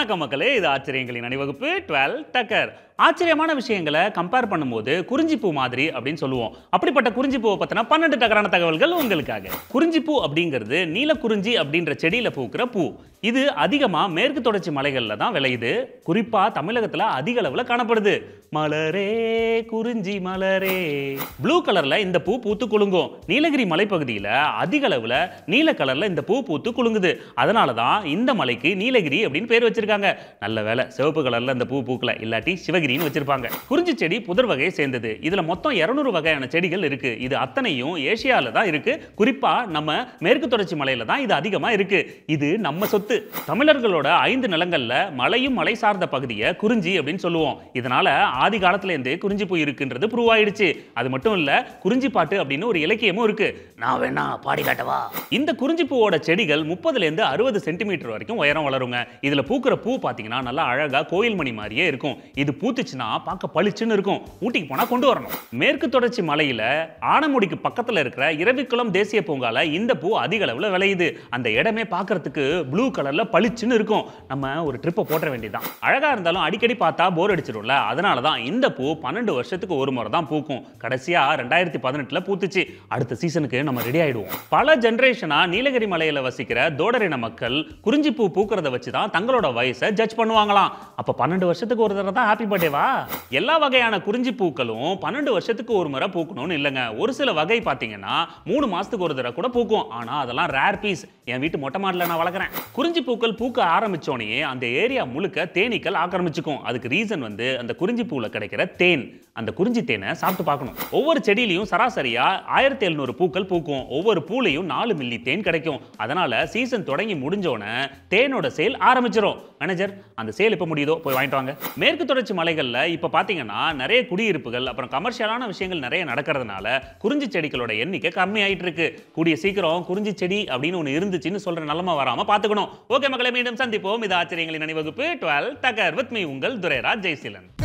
வணக்கம் மக்களே இது ஆச்சரியங்களின் அணிவகுப்பு டுவெல் டக்கர் ஆச்சரியமான விஷயங்களை கம்பேர் பண்ணும்போது குறிஞ்சிப்பூ மாதிரி அப்படின்னு சொல்லுவோம் அப்படிப்பட்ட குறிஞ்சிப்பூவை பற்றின பன்னெண்டு தகரான தகவல்கள் உங்களுக்காக குறிஞ்சிப்பூ அப்படிங்கிறது நீலக்குறிஞ்சி அப்படின்ற செடியில் பூக்கிற பூ இது அதிகமாக மேற்கு தொடர்ச்சி மலைகளில் தான் விளையுது குறிப்பாக தமிழகத்தில் அதிக அளவில் காணப்படுது மலரே குறிஞ்சி மலரே ப்ளூ கலரில் இந்த பூ பூத்து குலுங்கும் நீலகிரி மலைப்பகுதியில் அதிக அளவில் நீல கலரில் இந்த பூ பூத்து குலுங்குது அதனால தான் இந்த மலைக்கு நீலகிரி அப்படின்னு பேர் வச்சிருக்காங்க நல்ல வேலை சிவப்பு கலரில் இந்த பூ பூக்கல இல்லாட்டி சிவகிரி டிகிரின்னு வச்சிருப்பாங்க குறிஞ்சி செடி புதர் வகையை சேர்ந்தது இதுல மொத்தம் இருநூறு வகையான செடிகள் இருக்கு இது அத்தனையும் ஏசியால தான் இருக்கு குறிப்பா நம்ம மேற்கு தொடர்ச்சி மலையில தான் இது அதிகமா இருக்கு இது நம்ம சொத்து தமிழர்களோட ஐந்து நிலங்கள்ல மலையும் மலை சார்ந்த பகுதியை குறிஞ்சி அப்படின்னு சொல்லுவோம் இதனால ஆதி காலத்துல காலத்துலேருந்தே குறிஞ்சி போய் இருக்குன்றது ப்ரூவ் ஆயிடுச்சு அது மட்டும் இல்ல குறிஞ்சி பாட்டு அப்படின்னு ஒரு இலக்கியமும் இருக்கு நான் வேணா பாடி காட்டவா இந்த குறிஞ்சி பூவோட செடிகள் முப்பதுல இருந்து அறுபது சென்டிமீட்டர் வரைக்கும் உயரம் வளருங்க இதுல பூக்குற பூ பாத்தீங்கன்னா நல்லா அழகா கோயில் மணி மாதிரியே இருக்கும் இது பூத்து பூத்துச்சுன்னா பார்க்க பளிச்சுன்னு இருக்கும் ஊட்டிக்கு போனால் கொண்டு வரணும் மேற்கு தொடர்ச்சி மலையில் ஆனமுடிக்கு பக்கத்தில் இருக்கிற இரவிக்குளம் தேசிய பூங்கால இந்த பூ அதிக அளவில் விளையுது அந்த இடமே பார்க்கறதுக்கு ப்ளூ கலரில் பளிச்சுன்னு இருக்கும் நம்ம ஒரு ட்ரிப்பை போட்ட வேண்டியதான் அழகாக இருந்தாலும் அடிக்கடி பார்த்தா போர் அடிச்சிடும்ல அதனால தான் இந்த பூ பன்னெண்டு வருஷத்துக்கு ஒரு முறை தான் பூக்கும் கடைசியாக ரெண்டாயிரத்தி பதினெட்டில் பூத்துச்சு அடுத்த சீசனுக்கு நம்ம ரெடி ஆகிடுவோம் பல ஜென்ரேஷனாக நீலகிரி மலையில் வசிக்கிற தோடரின மக்கள் குறிஞ்சி பூ பூக்கிறத வச்சு தான் தங்களோட வயசை ஜட்ஜ் பண்ணுவாங்களாம் அப்போ பன்னெண்டு வருஷத்துக்கு ஒரு தடவை தான் ஹாப்பி பர்த்டே தேவா எல்லா வகையான குறிஞ்சி பூக்களும் பன்னெண்டு வருஷத்துக்கு ஒரு முறை பூக்கணும்னு இல்லைங்க ஒரு சில வகை பார்த்தீங்கன்னா மூணு மாசத்துக்கு ஒரு தடவை கூட பூக்கும் ஆனால் அதெல்லாம் ரேர் பீஸ் என் வீட்டு மொட்டை மாடல நான் வளர்க்குறேன் குறிஞ்சி பூக்கள் பூக்க ஆரம்பித்தோடனே அந்த ஏரியா முழுக்க தேனீக்கள் ஆக்கிரமிச்சுக்கும் அதுக்கு ரீசன் வந்து அந்த குறிஞ்சி பூவில் கிடைக்கிற தேன் அந்த குறிஞ்சி தேனை சாப்பிட்டு பார்க்கணும் ஒவ்வொரு செடியிலையும் சராசரியாக ஆயிரத்தி எழுநூறு பூக்கள் பூக்கும் ஒவ்வொரு பூலையும் நாலு மில்லி தேன் கிடைக்கும் அதனால் சீசன் தொடங்கி முடிஞ்சோன தேனோட சேல் ஆரம்பிச்சிடும் மேனேஜர் அந்த சேல் இப்போ முடியுதோ போய் வாங்கிட்டு வாங்க மேற்கு தொடர்ச்சி மலை சாலைகளில் இப்போ பார்த்தீங்கன்னா நிறைய குடியிருப்புகள் அப்புறம் கமர்ஷியலான விஷயங்கள் நிறைய நடக்கிறதுனால குறிஞ்சி செடிகளோட எண்ணிக்கை கம்மியாயிட்டு இருக்கு கூடிய சீக்கிரம் குறிஞ்சி செடி அப்படின்னு ஒன்று இருந்துச்சுன்னு சொல்கிற நிலமை வராமல் பார்த்துக்கணும் ஓகே மக்களை மீண்டும் சந்திப்போம் இது ஆச்சரியங்களின் அணிவகுப்பு டுவெல் தகர் வித் மீ உங்கள் துரைராஜ் ஜெய்சிலன்